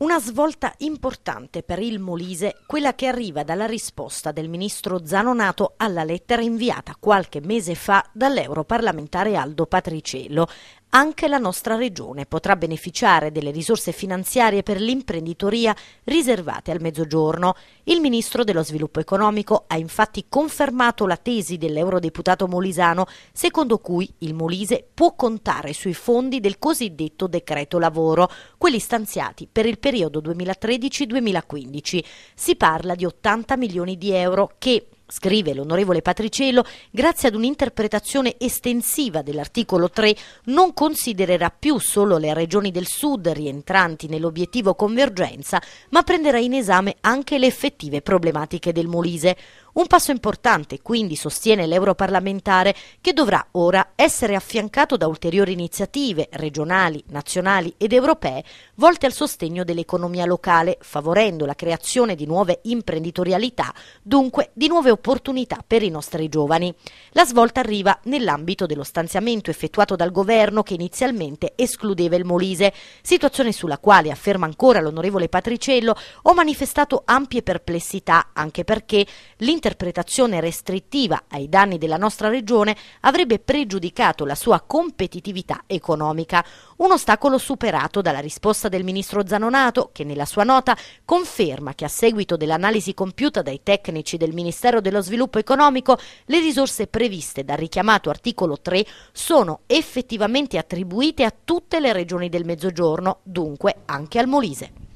Una svolta importante per il Molise, quella che arriva dalla risposta del ministro Zanonato alla lettera inviata qualche mese fa dall'europarlamentare Aldo Patriciello. Anche la nostra regione potrà beneficiare delle risorse finanziarie per l'imprenditoria riservate al mezzogiorno. Il ministro dello sviluppo economico ha infatti confermato la tesi dell'eurodeputato molisano, secondo cui il Molise può contare sui fondi del cosiddetto decreto lavoro, quelli stanziati per il periodo periodo 2013-2015. Si parla di 80 milioni di euro che Scrive l'onorevole Patriciello, grazie ad un'interpretazione estensiva dell'articolo 3, non considererà più solo le regioni del Sud rientranti nell'obiettivo convergenza, ma prenderà in esame anche le effettive problematiche del Molise. Un passo importante, quindi, sostiene l'europarlamentare, che dovrà ora essere affiancato da ulteriori iniziative regionali, nazionali ed europee volte al sostegno dell'economia locale, favorendo la creazione di nuove imprenditorialità, dunque di nuove opportunità opportunità per i nostri giovani. La svolta arriva nell'ambito dello stanziamento effettuato dal governo che inizialmente escludeva il Molise, situazione sulla quale, afferma ancora l'onorevole Patriciello, ho manifestato ampie perplessità anche perché l'interpretazione restrittiva ai danni della nostra regione avrebbe pregiudicato la sua competitività economica, un ostacolo superato dalla risposta del ministro Zanonato che nella sua nota conferma che a seguito dell'analisi compiuta dai tecnici del Ministero dello sviluppo economico, le risorse previste dal richiamato articolo 3 sono effettivamente attribuite a tutte le regioni del Mezzogiorno, dunque anche al Molise.